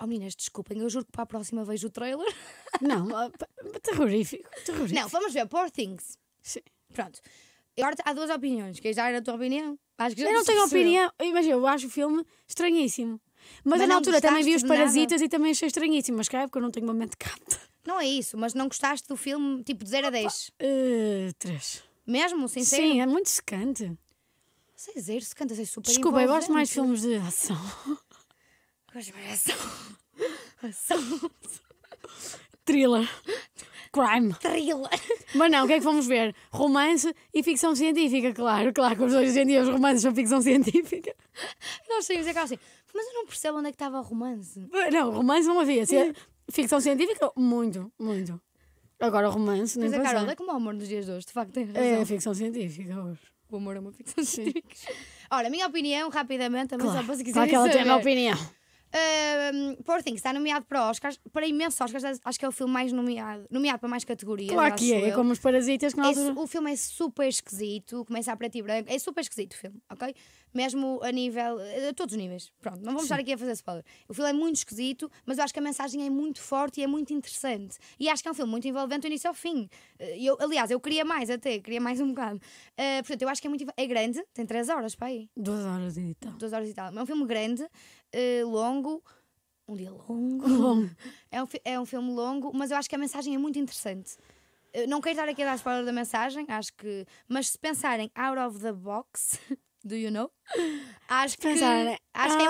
Oh meninas, desculpem, eu juro que para a próxima vejo o trailer. Não, terrorífico, terrorífico. Não, vamos ver Poor Things. Sim. Pronto. Agora há duas opiniões. Queres dar a tua opinião? Acho que eu não tenho opinião. Imagina, eu acho o filme estranhíssimo. Mas, mas na altura também vi os parasitas nada. e também achei estranhíssimo, mas é porque eu não tenho uma mente capta. Não é isso, mas não gostaste do filme tipo de 0 a 10? 3. Uh, Mesmo, sincero? Sim, é muito secante. Sei zero, secante, sei super Desculpa, eu gosto mais de filmes de ação. Gosto mais de ação. Ação. Thriller. Crime. Thriller. Mas não, o que é que vamos ver? Romance e ficção científica, claro, claro, que hoje em dia os romances são ficção científica. Nós saímos é, é assim. Mas eu não percebo onde é que estava o romance. Não, romance não havia. É ficção científica, muito, muito. Agora, romance, nem Mas é, a Carol é como o amor nos dias de hoje, de facto, tem é, razão. É ficção científica hoje. O amor é uma ficção científica. Ora, a minha opinião, rapidamente, mas claro, só para se quiser. Para que ela a minha opinião. Uh, Poor Things está nomeado para Oscars, para imensos Oscars, acho que é o filme mais nomeado, nomeado para mais categorias. Claro que é, eu. é como os Parasitas que nós. é, O filme é super esquisito, começa a preto e branco, é super esquisito o filme, ok? mesmo a nível. Eh, a todos os níveis. Pronto, não vamos estar aqui a fazer spoiler. O filme é muito esquisito, mas eu acho que a mensagem é muito forte e é muito interessante. E acho que é um filme muito envolvente do início ao fim. Eh, eu, aliás, eu queria mais até, queria mais um bocado. Uh, portanto, eu acho que é muito. é grande, tem 3 horas para aí. 2 horas e tal. 2 horas e tal. É um filme grande, uh, longo um dia longo. É, um, é um filme longo, mas eu acho que a mensagem é muito interessante. não quero estar aqui a dar spoiler da mensagem, acho que. Mas se pensarem out of the box, Do you know? Acho que, né? é acho, que é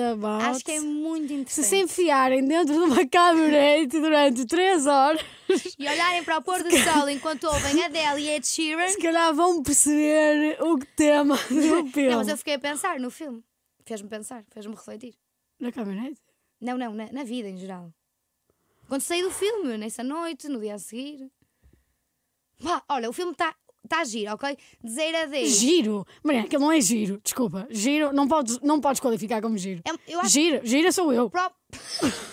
muito, acho que é muito interessante. Se se enfiarem dentro de uma caminhonete durante 3 horas e olharem para o pôr do sol enquanto ouvem Adele e Ed Sheeran, se calhar vão perceber o tema do filme. Não, mas eu fiquei a pensar no filme. Fez-me pensar, fez-me refletir. Na caminhonete? Não, não, na, na vida em geral. Quando saí do filme, nessa noite, no dia a seguir. Pá, olha, o filme está Está giro, ok? dizer a 10. Giro? Maria, aquilo não é giro, desculpa. Giro, não podes, não podes qualificar como giro. É, eu acho... Gira, gira sou eu. Pro...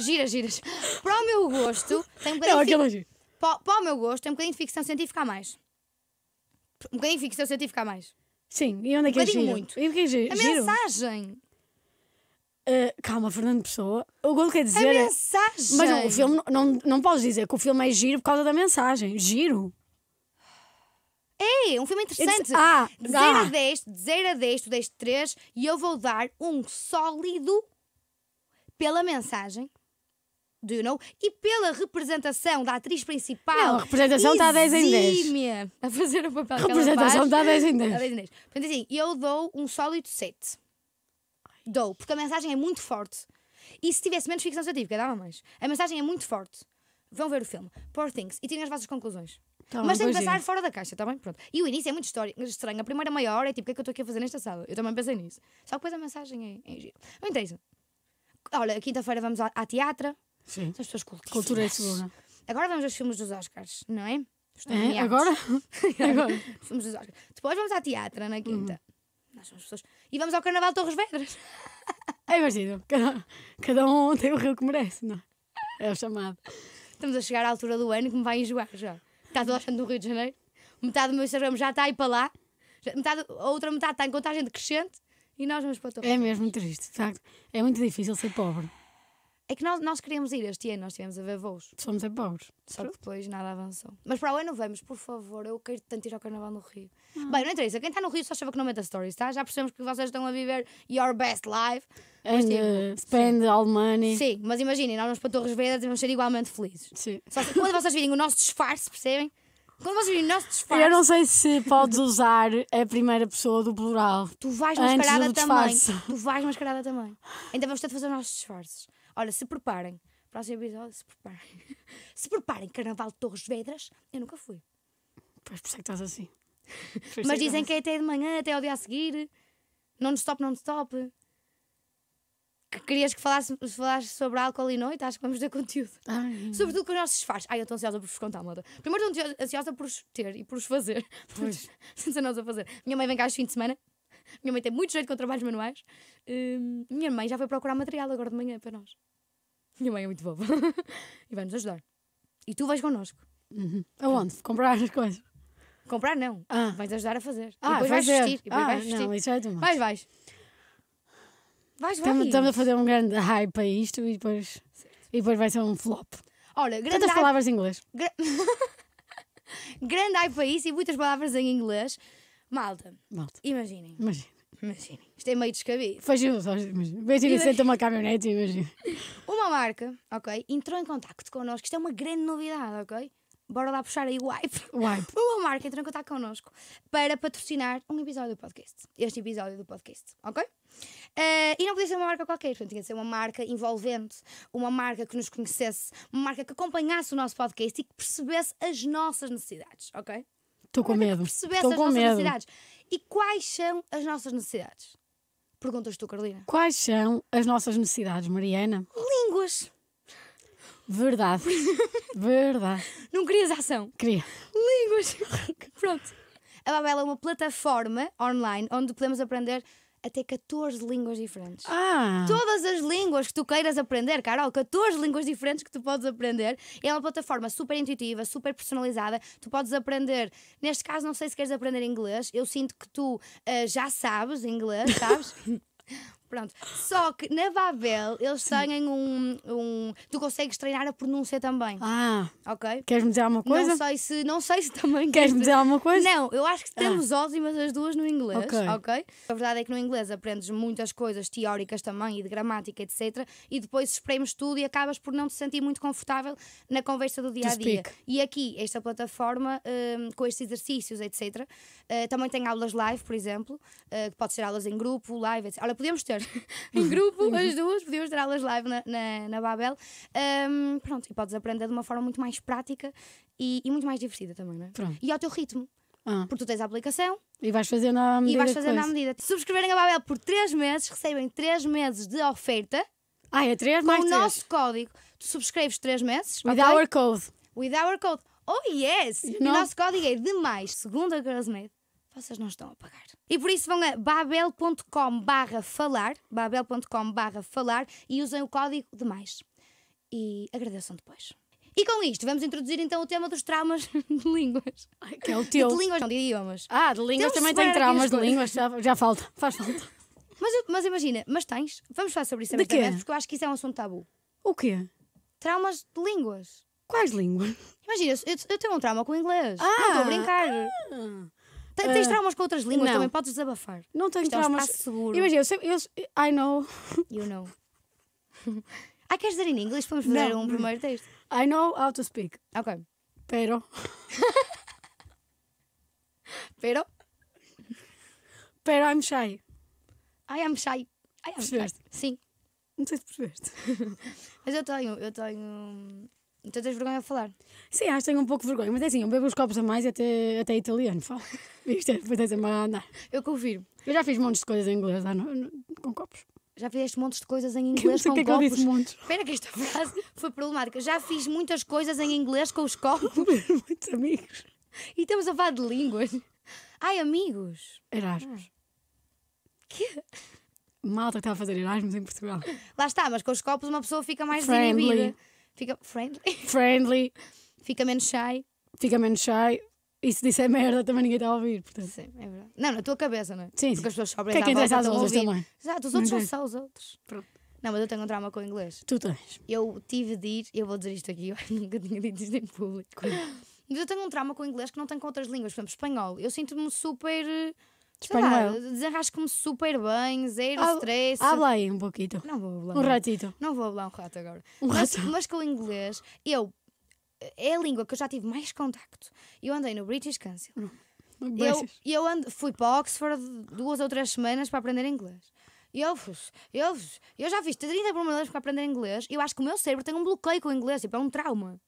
gira, giras. Para o meu gosto, tem um bocadinho. Não, aquilo é giro. Para, para o meu gosto, tem um bocadinho de ficção científica a mais. Um bocadinho de ficção científica a mais. Sim, e onde é que um é giro? muito. E o que é giro? A giro? mensagem. Uh, calma, Fernando Pessoa. O que quer dizer. A é- mensagem. É... Mas não, o filme, não, não podes dizer que o filme é giro por causa da mensagem. Giro. É, um filme interessante. Disse, ah, de 0 a 10, de 0 a 10, tu deste 3 e eu vou dar um sólido pela mensagem. Do you know? E pela representação da atriz principal. Não, a representação está a 10 em 10. A fazer o papel tá a representação está a 10 em 10. 10 10. Portanto, assim, eu dou um sólido 7. Dou, porque a mensagem é muito forte. E se tivesse menos ficção científica, dava mais. A mensagem é muito forte. Vão ver o filme. Poor Things. E tirem as vossas conclusões. Tá mas tem que pensar fora da caixa, está bem? Pronto. E o início é muito história, estranho. A primeira meia hora é tipo, o que é que eu estou aqui a fazer nesta sala? Eu também pensei nisso. Só que depois a mensagem é, é giro. Não interessa. Olha, quinta-feira vamos à, à teatra. Sim. São as pessoas cultíssimas. Cultura é segura. É? Agora vamos aos filmes dos Oscars, não é? É, agora? agora. Filmes dos Oscars. Depois vamos à teatra na quinta. Uhum. Nós somos pessoas. E vamos ao Carnaval de Torres Vedras. é, imagina, cada, cada um tem o rio que merece, não é? É o chamado. Estamos a chegar à altura do ano que me vai enjoar já estás toda a no Rio de Janeiro. Metade do meu Instagram já está aí para lá. Metade, a outra metade está em contagem decrescente e nós vamos para o topo. É mesmo triste, de facto. É muito difícil ser pobre. É que nós, nós queríamos ir este ano, nós estivemos a ver voos. Somos a bons Só que depois nada avançou. Mas para o ano vamos, por favor. Eu quero tanto ir ao Carnaval no Rio. Ah. Bem, não interessa. Quem está no Rio só chama que não meta stories, tá? Já percebemos que vocês estão a viver your best life. Mas, And, tipo, uh, spend sim. all money. Sim, mas imaginem, nós vamos para Torres Vedas e vamos ser igualmente felizes. Sim. Só que quando vocês virem o nosso disfarce, percebem? Quando vocês virem o nosso disfarce. Eu não sei se podes usar a primeira pessoa do plural. Tu vais mascarada também. Tu vais mascarada também. Então vamos ter de fazer os nossos disfarces. Olha, se preparem. Próximo episódio, se preparem. se preparem, Carnaval de Torres Vedras, eu nunca fui. Pois por isso é que estás assim. É Mas dizem que é até de manhã, até ao dia a seguir. Non-stop, non-stop. Que querias que falasse, falasse sobre álcool e noite? Acho que vamos ter conteúdo. Ai. Sobretudo com os nossos fazes. Ai, eu estou ansiosa por vos contar, moda. Primeiro estou ansiosa por os ter e por os fazer. Pois. Sem nós a fazer. Minha mãe vem cá este fim de semana. Minha mãe tem muito jeito com trabalhos manuais. Uh, minha mãe já foi procurar material agora de manhã para nós. Minha mãe é muito boba. e vai nos ajudar. E tu vais connosco. Uhum. Aonde? Comprar as coisas. Comprar não. Ah. Vais ajudar a fazer. Ah, depois vais vestir. ah, vais Não, isso é demais. Vais, vais. Vais, vais. Estamos a fazer um grande hype a isto e depois, e depois vai ser um flop. Olha, Tantas palavras em inglês. Gra... grande hype a isso e muitas palavras em inglês. Malta. Malta. Imaginem. Imaginem. Imaginem. Isto é meio descabido. Fecham os olhos, imagina. senta uma caminhonete, Imaginem. Uma marca, ok, entrou em contacto connosco. Isto é uma grande novidade, ok? Bora lá puxar aí o wipe. wipe. Uma marca entrou em contacto connosco para patrocinar um episódio do podcast. Este episódio do podcast, ok? Uh, e não podia ser uma marca qualquer, portanto, tinha de ser uma marca envolvente, uma marca que nos conhecesse, uma marca que acompanhasse o nosso podcast e que percebesse as nossas necessidades, ok? Estou com é medo. Estou com medo. Necessidades. E quais são as nossas necessidades? Perguntas tu, Carolina. Quais são as nossas necessidades, Mariana? Línguas. Verdade. Verdade. Não querias ação? Queria. Línguas. Pronto. A Babel é uma plataforma online onde podemos aprender até 14 línguas diferentes. Ah. Todas as línguas que tu queiras aprender, Carol, 14 línguas diferentes que tu podes aprender. É uma plataforma super intuitiva, super personalizada. Tu podes aprender, neste caso, não sei se queres aprender inglês. Eu sinto que tu uh, já sabes inglês, sabes? Pronto. Só que na Babel eles têm um, um. Tu consegues treinar a pronúncia também. Ah. Ok? Queres-me dizer alguma coisa? Não sei se, não sei se também. Queres-me dizer alguma coisa? Não, eu acho que temos ah. ótimas as duas no inglês. Okay. ok. A verdade é que no inglês aprendes muitas coisas teóricas também e de gramática, etc. E depois espremes tudo e acabas por não te sentir muito confortável na conversa do dia a dia. E aqui, esta plataforma, um, com estes exercícios, etc., uh, eh, também tem aulas live, por exemplo, uh, que pode ser aulas em grupo, live, etc. Ora, podemos ter em grupo, uhum. as duas, podíamos ter aulas live na, na, na Babel. Um, pronto, e podes aprender de uma forma muito mais prática e, e muito mais divertida também, não é? Pronto. E ao teu ritmo. Ah. Porque tu tens a aplicação, e vais fazendo à medida. E vais fazendo à medida. Se subscreverem a Babel por 3 meses, recebem 3 meses de oferta. Ah, é 3 mais Com o nosso código. Tu subscreves 3 meses. With okay? our code. With our code. Oh, yes! E o nosso código é demais. Segunda Girls Made vocês não estão a pagar. E por isso vão a babel.com barra falar, babel.com barra falar e usem o código de mais. E agradeçam depois. E com isto, vamos introduzir então o tema dos traumas de línguas. Ai, que é o teu. De línguas, não, de idiomas. Ah, de línguas Temos também tem traumas de línguas, já, já falta, faz falta. Mas, mas imagina, mas tens, vamos falar sobre isso abertamente, porque eu acho que isso é um assunto tabu. O quê? Traumas de línguas. Quais línguas? Imagina, eu, eu tenho um trauma com o inglês. Ah, não estou a brincar. Ah. Tens, tens ah, traumas com outras línguas não. também, podes desabafar. Não tens Isto é traumas. É seguro. Imagina, eu, sempre, eu, I know. You know. ah, queres dizer em inglês? Vamos fazer não. um primeiro texto. I know how to speak. Ok. Pero. Pero. Pero I'm shy. I am shy. I am shy. Sim. Não sei se percebeste. Mas eu tenho, eu tenho hum, então tens vergonha de falar? Sim, acho que tenho um pouco de vergonha, mas é assim, eu bebo os copos a mais até, até italiano, falo. Viste? É, depois é sempre a andar. Eu confirmo. Eu já fiz montes de coisas em inglês lá no, no, com copos. Já fizeste montes de coisas em inglês com que copos? É que eu disse montes. Espera que esta frase foi problemática. Já fiz muitas coisas em inglês com os copos. muitos amigos. E estamos a falar de línguas. Ai, amigos. Erasmus. Ah. Que? Malta que estava a fazer Erasmus em Portugal. Lá está, mas com os copos uma pessoa fica mais Friendly. Inibida. Fica friendly. Friendly. Fica menos shy. Fica menos shy. E se disser merda também ninguém está a ouvir. Portanto. Sim, é verdade. Não, na tua cabeça, não é? Sim. Porque as pessoas O que é que interessa às outras também. Exato, os outros são só os outros. Pronto. Não, mas eu tenho um drama com o inglês. Tu tens. Eu tive de ir, eu vou dizer isto aqui, eu nunca tinha dito isto em público. mas eu tenho um drama com o inglês que não tenho com outras línguas, por exemplo, espanhol. Eu sinto-me super eh, Tipo, Espanhol. me super bem, zero Hab, stress. Habla aí um pouquinho. Não vou hablar. Um ratito. Não vou hablar um rato agora. Um mas, rato. mas com o inglês, eu. É a língua que eu já tive mais contacto. Eu andei no British Council. Eu, eu ando, fui para Oxford duas ou três semanas para aprender inglês. Eu, eu, eu já fiz 30 problemas para aprender inglês. Eu acho que o meu cérebro tem um bloqueio com o inglês, tipo, é um trauma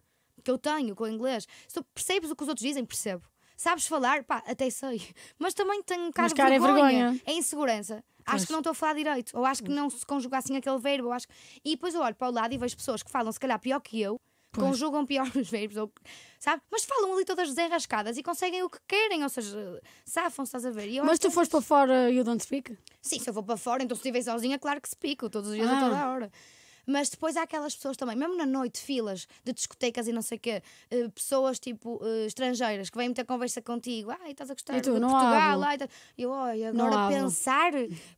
que eu tenho com o inglês. Se tu percebes o que os outros dizem, percebo. Sabes falar? Pá, até sei. Mas também tenho um bocado de é vergonha. É, vergonha. é insegurança. Pois. Acho que não estou a falar direito. Ou acho que não se conjuga assim aquele verbo. Ou acho... E depois eu olho para o lado e vejo pessoas que falam, se calhar, pior que eu. Pois. Conjugam pior os verbos, ou, sabe? Mas falam ali todas desenrascadas e conseguem o que querem, ou seja, safam, estás a ver? Mas tu é foste para fora, you don't speak? Sim, se eu vou para fora, então se estiver sozinha, claro que se pico todos os dias, ah. a toda a hora. Mas depois há aquelas pessoas também, mesmo na noite, filas de discotecas e não sei o quê, eh, pessoas tipo eh, estrangeiras que vêm ter conversa contigo. Ah, estás a gostar e tu, de não Portugal? Ai, tá... Eu, olha, agora não pensar,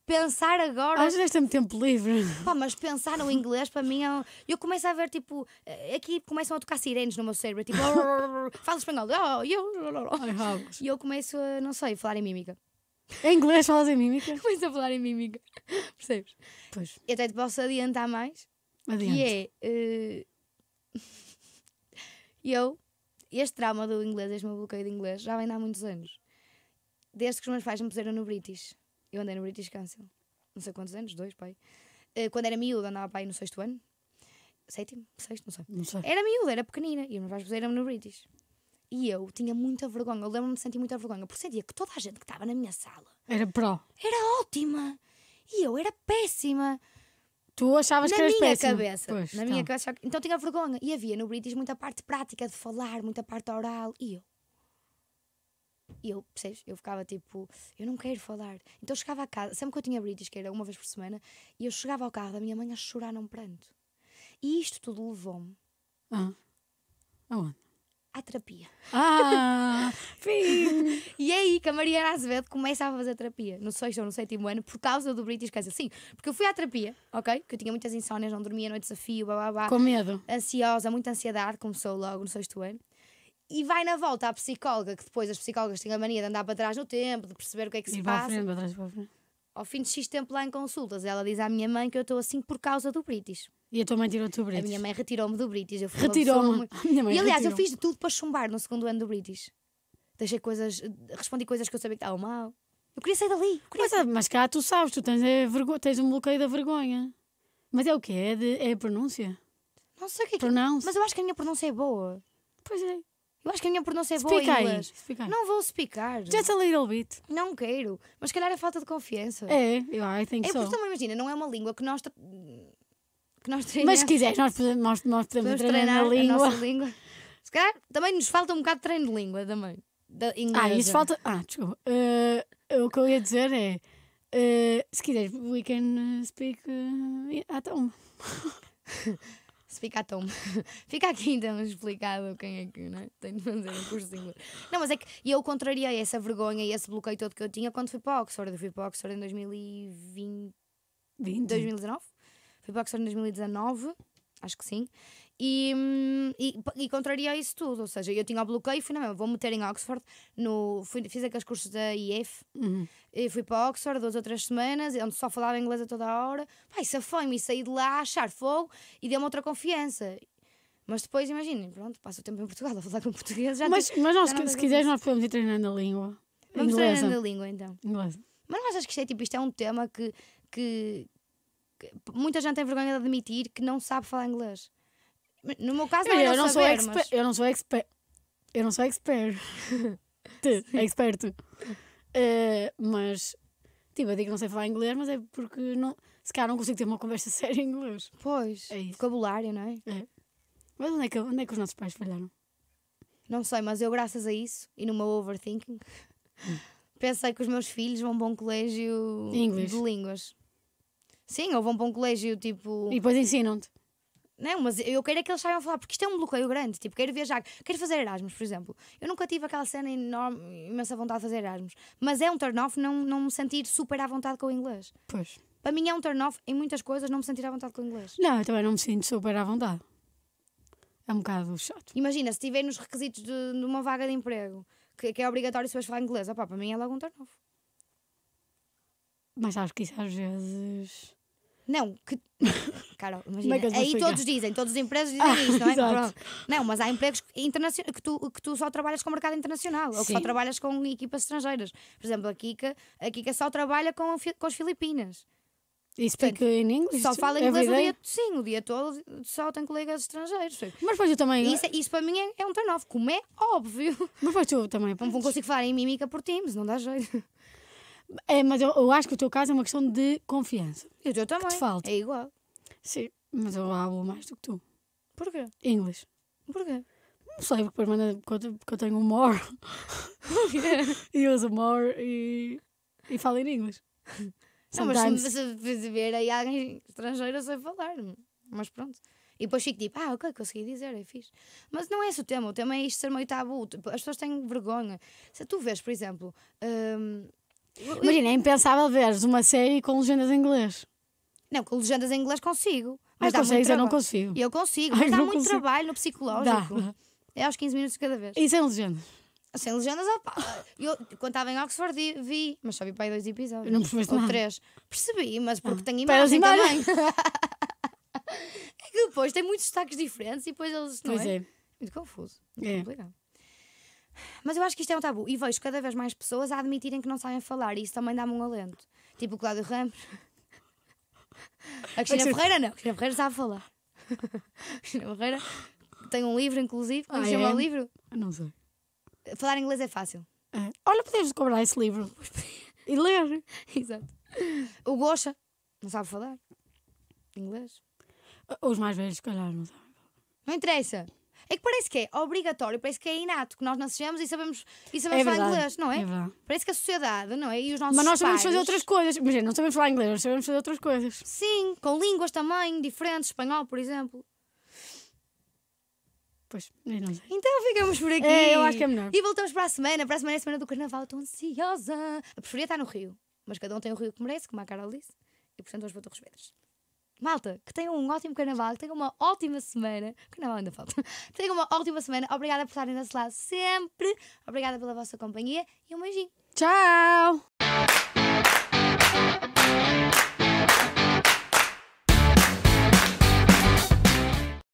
pensar agora. Às vezes tem tempo livre. Pá, mas pensar no inglês para mim é Eu começo a ver tipo. Eh, aqui começam a tocar sirenes no meu cérebro. Tipo, fala espanhol. Oh, eu... E eu começo a, não sei, falar em mímica. Em inglês falas em mímica? Começo a falar em mímica. Percebes? Pois. Eu até te posso adiantar mais Adiante. Que é. Uh, eu. Este trauma do inglês, este meu bloqueio de inglês, já vem há muitos anos. Desde que os meus pais me puseram no British. Eu andei no British Council. Não sei quantos anos, dois, pai. Uh, quando era miúdo, andava pai no sexto ano. Sétimo? Sexto? Não sei. Não sei. Era miúdo, era pequenina. E os meus pais puseram-me no British. E eu tinha muita vergonha. Eu lembro-me de sentir muita vergonha. Porque sentia que toda a gente que estava na minha sala. Era pró. Era ótima. E eu era péssima. Tu achavas na que eras minha péssimo. cabeça. Pois, na tá. minha cabeça. Então tinha vergonha. E havia no British muita parte prática de falar, muita parte oral. E eu. E eu, percebes? Eu ficava tipo, eu não quero falar. Então eu chegava a casa, sempre que eu tinha British, que era uma vez por semana, e eu chegava ao carro da minha mãe a chorar num pranto. E isto tudo levou-me. Ah. Aonde? à terapia. Ah! Fim! E é aí que a Mariana Azevedo começa a fazer terapia, no sexto ou no sétimo ano, por causa do British Cancer. Sim, porque eu fui à terapia, ok? Que eu tinha muitas insónias, não dormia, noite de desafio, blá blá blá. Com medo. Ansiosa, muita ansiedade, começou logo no sexto ano. E vai na volta à psicóloga, que depois as psicólogas têm a mania de andar para trás no tempo, de perceber o que é que e vai à Frente, para trás, para frente ao fim de X tempo lá em consultas, ela diz à minha mãe que eu estou assim por causa do British. E a tua mãe tirou-te do British? A minha mãe retirou-me do British. Retirou-me. E aliás, eu fiz de tudo para chumbar no segundo ano do British. Deixei coisas, respondi coisas que eu sabia que estavam mal. Eu queria sair dali. Queria mas, sair. mas cá tu sabes, tu tens, é tens um bloqueio da vergonha. Mas é o quê? É, de... é a pronúncia? Não sei o que é que... Mas eu acho que a minha pronúncia é boa. Pois é. Eu acho que a minha pronúncia é boa em inglês. Não vou explicar Just a little bit. Não quero. Mas se calhar é falta de confiança. É, eu- acho que É so. porque também imagina, não é uma língua que nós. que nós Mas se quiseres, nós podemos, nós, nós podemos treinar a língua. nossa língua. Se calhar também nos falta um bocado de treino de língua também. Da inglesa. Ah, isso falta. Ah, desculpa. Eh, o que eu ia dizer é. Eh, se quiseres, we can eh, speak eh, at home. Se fica tão. fica aqui então explicado quem é que né? de fazer um curso de inglês. Não, mas é que eu contrariei essa vergonha e esse bloqueio todo que eu tinha quando fui para Oxford. Eu fui para Oxford em 2020. 20? 2019? Fui para Oxford em 2019, acho que sim. E, e, e contraria isso tudo, ou seja, eu tinha o bloqueio e fui na mesma, vou meter em Oxford, no, fui, fiz aqueles cursos da IEF, uhum. e fui para Oxford duas ou três semanas, onde só falava inglês a toda a hora, pai, foi me e saí de lá a achar fogo e deu-me outra confiança. Mas depois, imaginem, pronto, passo o tempo em Portugal a falar com português. Já mas, tenho, mas nós, já se, se quiseres, nós podemos ir treinando a língua. Vamos Inglesa. treinando a língua, então. Inglesa. Mas não achas que isto é, tipo, isto é um tema que, que, que muita gente tem vergonha de admitir que não sabe falar inglês? No meu caso, não é eu, eu não sou saber, mas... Eu não sou expert. Eu não sou expert. expert Uh, mas, tipo, eu digo que não sei falar inglês, mas é porque não, se calhar não consigo ter uma conversa séria em inglês. Pois, é vocabulário, não é? é. Mas onde é, que, onde é que os nossos pais falharam? Não sei, mas eu, graças a isso e no meu overthinking, pensei que os meus filhos vão para um colégio de línguas. Sim, ou vão para um colégio tipo. E depois ensinam-te. Não, mas eu quero é que eles saibam falar, porque isto é um bloqueio grande. Tipo, quero viajar, quero fazer Erasmus, por exemplo. Eu nunca tive aquela cena enorme, imensa vontade de fazer Erasmus. Mas é um turn-off não, não me sentir super à vontade com o inglês. Pois. Para mim é um turn-off em muitas coisas não me sentir à vontade com o inglês. Não, eu também não me sinto super à vontade. É um bocado chato. Imagina, se estiver nos requisitos de, de, uma vaga de emprego, que, que é obrigatório se vais falar inglês, opá, para mim é logo um turn-off. Mas acho que isso às vezes não, que. Cara, imagina. É aí todos dizem, todos os empregos dizem ah, não é? Exato. Não, mas há empregos internacionais que tu, que tu só trabalhas com o mercado internacional Sim. ou que só trabalhas com equipas estrangeiras. Por exemplo, a Kika, a Kika só trabalha com, com as Filipinas. E speak in English? Só fala inglês o dia, sim, o dia todo, só tem colegas estrangeiros. Mas pois eu também. Isso, é, isso para mim é, é um turn-off, como é óbvio. Mas pois tu também. Não, não consigo falar em mímica por Teams, não dá jeito. É, mas eu, eu acho que o teu caso é uma questão de confiança. E o teu também. te falta. É igual. Sim, mas eu hablo mais do que tu. Porquê? Inglês. Porquê? Não sei, porque depois manda porque eu tenho um more. e uso more e, e falo em inglês. Não, mas se me ver aí alguém estrangeiro, eu sei falar. Mas pronto. E depois fico tipo, ah, ok, consegui dizer, é fixe. Mas não é esse o tema, o tema é isto ser meio tabu. Tipo, as pessoas têm vergonha. Se tu vês, por exemplo, hum, Imagina, é impensável veres uma série com legendas em inglês. Não, com legendas em inglês consigo. Mas, mas dá eu não consigo. Eu consigo, mas Ai, dá muito consigo. trabalho no psicológico. Dá. É aos 15 minutos cada vez. E sem legendas? Sem legendas, opa. Eu, quando estava em Oxford, vi, mas só vi para aí dois episódios. Eu não percebeste Ou três. Percebi, mas porque ah, tenho imagem, também. é que depois tem muitos destaques diferentes e depois eles. Não pois é? é. Muito confuso. Muito é. complicado. Mas eu acho que isto é um tabu e vejo cada vez mais pessoas a admitirem que não sabem falar e isso também dá-me um alento. Tipo o Cláudio Ramos. A Cristina ser... Ferreira não, a Cristina Ferreira sabe falar. A Cristina Ferreira tem um livro, inclusive. Como ah, chama é? o livro? não sei. Falar inglês é fácil. É. Olha, podemos cobrar esse livro e ler. Exato. O Gocha não sabe falar inglês. Os mais velhos, se calhar, não sabem. Não interessa. É que parece que é obrigatório, parece que é inato que nós nascemos e sabemos, e sabemos é falar inglês, não é? é parece que a sociedade, não é? E os nossos Mas nós sabemos pais... fazer outras coisas. Imagina, não sabemos falar inglês, nós sabemos fazer outras coisas. Sim, com línguas também diferentes, espanhol, por exemplo. Pois, não sei. Então ficamos por aqui. É, eu acho que é melhor. E voltamos para a semana. Para a semana é a semana do carnaval. Estou ansiosa. A preferia está no Rio. Mas cada um tem o Rio que merece, como a Carol disse. E portanto hoje vou ter os Malta, que tenham um ótimo carnaval, que tenham uma ótima semana. Carnaval ainda falta. tenham uma ótima semana. Obrigada por estarem nosso lado sempre. Obrigada pela vossa companhia e um beijinho. Tchau!